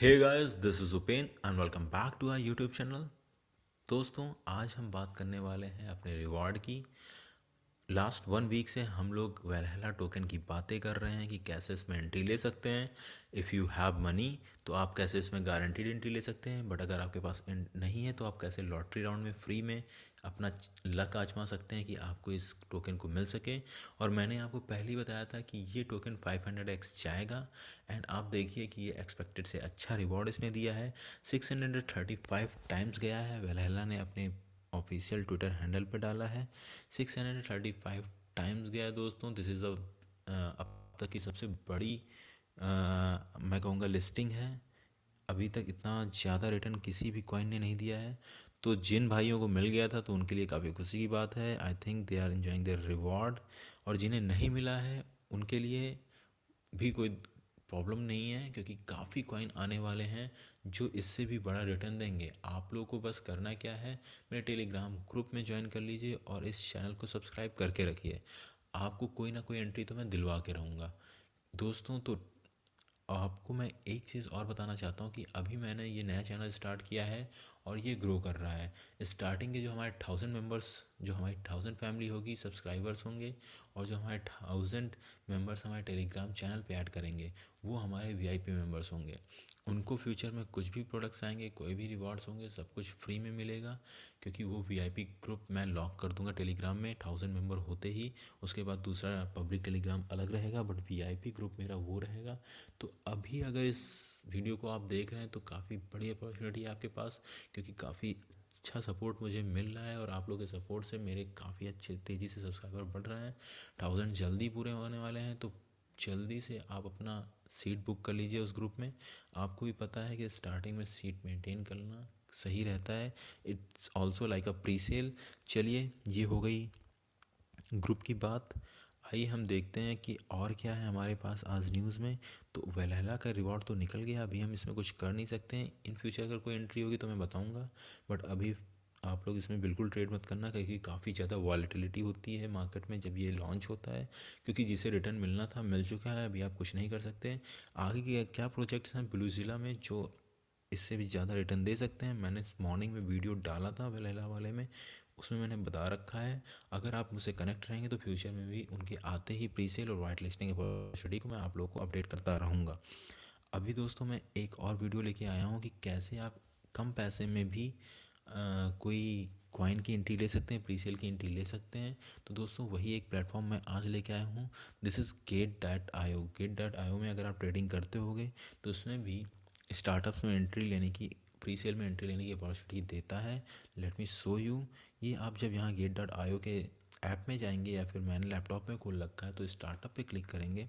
hey guys this is Upen and welcome back to our YouTube channel दोस्तों आज हम बात करने वाले हैं अपने रिवॉर्ड की लास्ट वन वीक से हम लोग वेलहेला टोकन की बातें कर रहे हैं कि कैसे इसमें एंट्री ले सकते हैं इफ़ यू हैव मनी तो आप कैसे इसमें गारंटीड एंट्री ले सकते हैं बट अगर आपके पास नहीं है तो आप कैसे लॉटरी राउंड में फ्री में अपना लक आजमा सकते हैं कि आपको इस टोकन को मिल सके और मैंने आपको पहले ही बताया था कि ये टोकन 500x जाएगा एंड आप देखिए कि ये एक्सपेक्टेड से अच्छा रिवॉर्ड इसने दिया है 635 टाइम्स गया है वेलहला ने अपने ऑफिशियल ट्विटर हैंडल पर डाला है 635 टाइम्स गया है दोस्तों दिस इज़ अब तक की सबसे बड़ी आ, मैं कहूँगा लिस्टिंग है अभी तक इतना ज़्यादा रिटर्न किसी भी कॉइन ने नहीं दिया है तो जिन भाइयों को मिल गया था तो उनके लिए काफ़ी खुशी की बात है I think they are enjoying their reward और जिन्हें नहीं मिला है उनके लिए भी कोई प्रॉब्लम नहीं है क्योंकि काफ़ी कॉइन आने वाले हैं जो इससे भी बड़ा रिटर्न देंगे आप लोगों को बस करना क्या है मेरे टेलीग्राम ग्रुप में ज्वाइन कर लीजिए और इस चैनल को सब्सक्राइब करके रखिए आपको कोई ना कोई एंट्री तो मैं दिलवा के रहूँगा दोस्तों तो आपको मैं एक चीज़ और बताना चाहता हूँ कि अभी मैंने ये नया चैनल स्टार्ट किया है और ये ग्रो कर रहा है स्टार्टिंग के जो हमारे थाउजेंड मेम्बर्स जो हमारी थाउजेंड फैमिली होगी सब्सक्राइबर्स होंगे और जो हमारे थाउजेंड मेंबर्स हमारे टेलीग्राम चैनल पे ऐड करेंगे वो हमारे वीआईपी मेंबर्स होंगे उनको फ्यूचर में कुछ भी प्रोडक्ट्स आएंगे कोई भी रिवॉर्ड्स होंगे सब कुछ फ्री में मिलेगा क्योंकि वो वीआईपी ग्रुप मैं लॉक कर दूंगा टेलीग्राम में थाउजेंड मेंबर होते ही उसके बाद दूसरा पब्लिक टेलीग्राम अलग रहेगा बट वीआईपी ग्रुप मेरा वो रहेगा तो अभी अगर इस वीडियो को आप देख रहे हैं तो काफ़ी बड़ी अपॉर्चुनिटी है आपके पास क्योंकि काफ़ी अच्छा सपोर्ट मुझे मिल रहा है और आप लोग के सपोर्ट से मेरे काफ़ी अच्छे तेज़ी से सब्सक्राइबर बढ़ रहे हैं थाउजेंड जल्दी पूरे होने वाले हैं तो जल्दी से आप अपना सीट बुक कर लीजिए उस ग्रुप में आपको भी पता है कि स्टार्टिंग में सीट मेंटेन करना सही रहता है it's also like a presale चलिए ये हो गई ग्रुप की बात आइए हम देखते हैं कि और क्या है हमारे पास आज न्यूज़ में तो वेलहला का रिवॉर्ड तो निकल गया अभी हम इसमें कुछ कर नहीं सकते हैं इन फ्यूचर अगर कोई एंट्री होगी तो मैं बताऊँगा बट अभी आप लोग इसमें बिल्कुल ट्रेड मत करना क्योंकि काफ़ी ज़्यादा वॉलीटिलिटी होती है मार्केट में जब ये लॉन्च होता है क्योंकि जिसे रिटर्न मिलना था मिल चुका है अभी आप कुछ नहीं कर सकते आगे के क्या प्रोजेक्ट्स हैं ब्लू ज़िला में जो इससे भी ज़्यादा रिटर्न दे सकते हैं मैंने मॉर्निंग में वीडियो डाला था वेलहला वाले में उसमें मैंने बता रखा है अगर आप मुझसे कनेक्ट रहेंगे तो फ्यूचर में भी उनके आते ही प्री सेल और वाइट लिस्टिंग अपॉर्चुनिटी को मैं आप लोगों को अपडेट करता रहूँगा अभी दोस्तों मैं एक और वीडियो लेके आया हूँ कि कैसे आप कम पैसे में भी आ, कोई कॉइन की एंट्री ले सकते हैं प्री सेल की एंट्री ले सकते हैं तो दोस्तों वही एक प्लेटफॉर्म मैं आज लेके आया हूँ this is Gate dot IO Gate dot IO में अगर आप ट्रेडिंग करते होगे तो उसमें भी स्टार्टअप्स में एंट्री लेने की फ्री सेल में एंट्री लेने की अपॉर्चुनिटी देता है लेट मी शो यू ये आप जब यहाँ गेट डॉट आयो के ऐप में जाएंगे या फिर मैंने लैपटॉप में खोल रखा है तो स्टार्टअप पे क्लिक करेंगे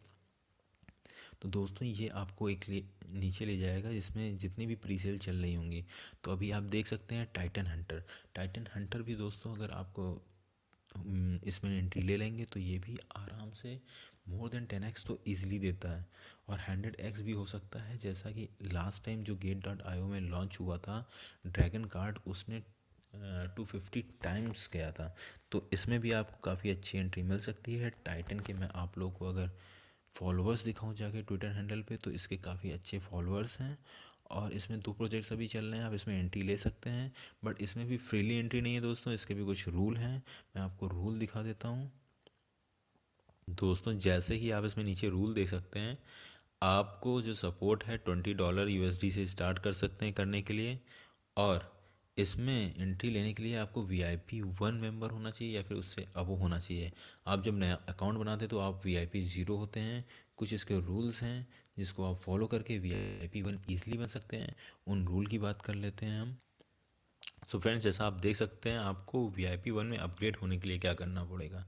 तो दोस्तों ये आपको एक ले, नीचे ले जाएगा जिसमें जितनी भी प्री सेल चल रही होंगी तो अभी आप देख सकते हैं टाइटन हंटर टाइटन हंटर भी दोस्तों अगर आपको हम्म, इसमें एंट्री ले लेंगे तो ये भी आराम से मोर देन टेन एक्स तो ईजिली देता है और हंड्रेड एक्स भी हो सकता है जैसा कि लास्ट टाइम जो गेट डॉट आई में लॉन्च हुआ था ड्रैगन कार्ड उसने टू फिफ्टी टाइम्स गया था तो इसमें भी आपको काफ़ी अच्छी एंट्री मिल सकती है टाइटन के मैं आप लोग को अगर फॉलोअर्स दिखाऊं जाके ट्विटर हैंडल पे तो इसके काफ़ी अच्छे फॉलोअर्स हैं और इसमें दो प्रोजेक्ट्स अभी चल रहे हैं आप इसमें एंट्री ले सकते हैं बट इसमें भी फ्रीली एंट्री नहीं है दोस्तों इसके भी कुछ रूल हैं मैं आपको रूल दिखा देता हूँ दोस्तों जैसे ही आप इसमें नीचे रूल देख सकते हैं आपको जो सपोर्ट है ट्वेंटी डॉलर यू से स्टार्ट कर सकते हैं करने के लिए और इसमें एंट्री लेने के लिए आपको V I P one member होना चाहिए या फिर उससे अबो होना चाहिए आप जब नया अकाउंट बनाते हैं तो आप वी आई पी ज़ीरो होते हैं कुछ इसके रूल्स हैं जिसको आप फॉलो करके V I P one easily बन सकते हैं उन रूल की बात कर लेते हैं हम सो फ्रेंड्स जैसा आप देख सकते हैं आपको वी आई पी वन में अपग्रेड होने के लिए क्या करना पड़ेगा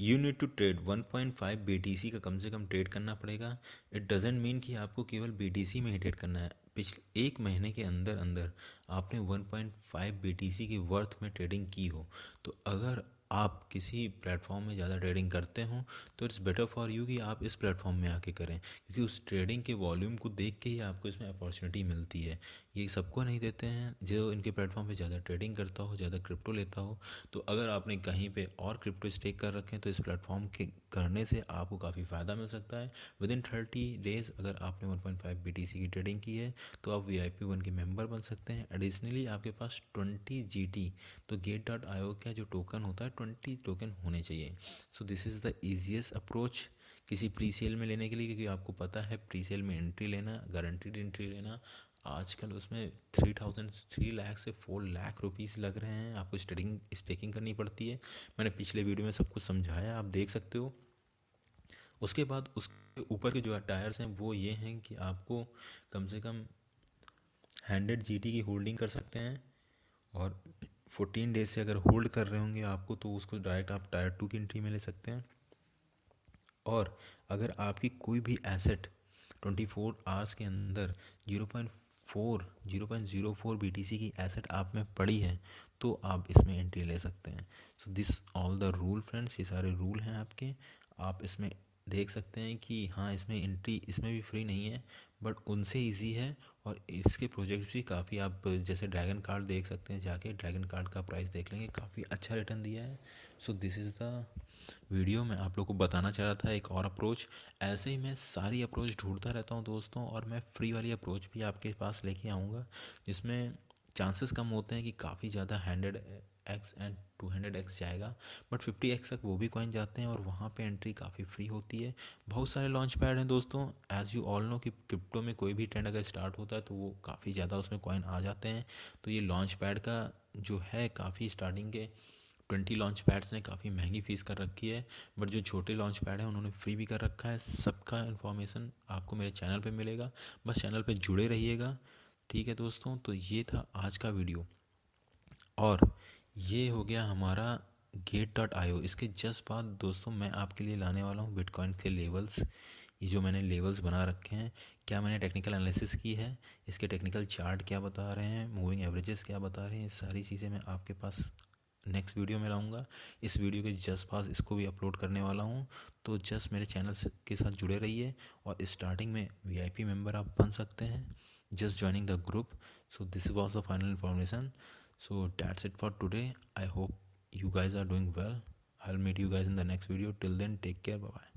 you need to trade one point five B T C का कम से कम ट्रेड करना पड़ेगा इट डजेंट मीन कि आपको केवल बी टी सी में ही ट्रेड करना है पिछले एक महीने के अंदर अंदर आपने one point five B T C के वर्थ में ट्रेडिंग की हो तो अगर आप किसी प्लेटफॉर्म में ज़्यादा ट्रेडिंग करते हो तो इट्स बेटर फॉर यू कि आप इस प्लेटफॉर्म में आके करें क्योंकि उस ट्रेडिंग के वॉल्यूम को देख के ही आपको इसमें अपॉर्चुनिटी मिलती है ये सबको नहीं देते हैं जो इनके प्लेटफॉर्म पे ज़्यादा ट्रेडिंग करता हो ज़्यादा क्रिप्टो लेता हो तो अगर आपने कहीं पे और क्रिप्टो स्टेक कर रखे हैं तो इस प्लेटफॉर्म के करने से आपको काफ़ी फ़ायदा मिल सकता है विद इन थर्टी डेज़ अगर आपने one point five B T C की ट्रेडिंग की है तो आप वी आई पी वन के मेम्बर बन सकते हैं एडिशनली आपके पास ट्वेंटी जी टी तो गेट डॉट आयो का जो टोकन होता है ट्वेंटी टोकन होने चाहिए so this is the easiest approach किसी प्री सेल में लेने के लिए क्योंकि आपको पता है प्री सेल में एंट्री लेना गारंटीड एंट्री लेना आजकल उसमें थ्री थाउजेंड थ्री लाख से फोर लाख रुपीस लग रहे हैं आपको स्टडिंग स्टेकिंग करनी पड़ती है मैंने पिछले वीडियो में सब कुछ समझाया आप देख सकते हो उसके बाद उसके ऊपर के जो टायर्स हैं वो ये हैं कि आपको कम से कम हंड्रेड जी की होल्डिंग कर सकते हैं और फोर्टीन डेज से अगर होल्ड कर रहे होंगे आपको तो उसको डायरेक्ट आप टायर टू की एंट्री में ले सकते हैं और अगर आपकी कोई भी एसेट ट्वेंटी फोर आवर्स के अंदर zero point four zero point zero four B T C की एसेट आप में पड़ी है तो आप इसमें एंट्री ले सकते हैं so this all the rule friends ये सारे रूल हैं आपके आप इसमें देख सकते हैं कि हाँ इसमें एंट्री इसमें भी फ्री नहीं है बट उनसे इजी है और इसके प्रोजेक्ट भी काफ़ी आप जैसे ड्रैगन कार्ड देख सकते हैं जाके ड्रैगन कार्ड का प्राइस देख लेंगे काफ़ी अच्छा रिटर्न दिया है so this is the video मैं आप लोग को बताना चाह रहा था एक और अप्रोच ऐसे ही मैं सारी अप्रोच ढूंढता रहता हूँ दोस्तों और मैं फ्री वाली अप्रोच भी आपके पास लेके आऊँगा जिसमें चांसेस कम होते हैं कि काफ़ी ज़्यादा hundred X and two hundred X जाएगा बट फिफ्टी एक्स तक वो भी कॉइन जाते हैं और वहाँ पे एंट्री काफ़ी फ्री होती है बहुत सारे लॉन्च पैड हैं दोस्तों एज़ यू ऑल नो कि क्रिप्टो में कोई भी ट्रेंड अगर स्टार्ट होता है तो वो काफ़ी ज़्यादा उसमें कॉइन आ जाते हैं तो ये लॉन्च पैड का जो है काफ़ी स्टार्टिंग के ट्वेंटी लॉन्च पैड्स ने काफ़ी महंगी फीस कर रखी है बट जो छोटे लॉन्च पैड हैं उन्होंने फ्री भी कर रखा है सबका इन्फॉर्मेशन आपको मेरे चैनल पर मिलेगा बस चैनल पर जुड़े रहिएगा ठीक है दोस्तों तो ये था आज का वीडियो और ये हो गया हमारा गेट डॉट आई इसके जस्ट बाद दोस्तों मैं आपके लिए लाने वाला हूँ बिटकॉइन के लेवल्स ये जो मैंने लेवल्स बना रखे हैं क्या मैंने टेक्निकल एनालिसिस की है इसके टेक्निकल चार्ट क्या बता रहे हैं मूविंग एवरेजेस क्या बता रहे हैं ये सारी चीज़ें मैं आपके पास नेक्स्ट वीडियो में लाऊंगा इस वीडियो के जस्ट पास इसको भी अपलोड करने वाला हूँ तो जस्ट मेरे चैनल के साथ जुड़े रहिए और स्टार्टिंग में वीआईपी मेंबर आप बन सकते हैं just joining the group so this was the final information so that's it for today i hope you guys are doing well i'll meet you guys in the next video till then take care bye bye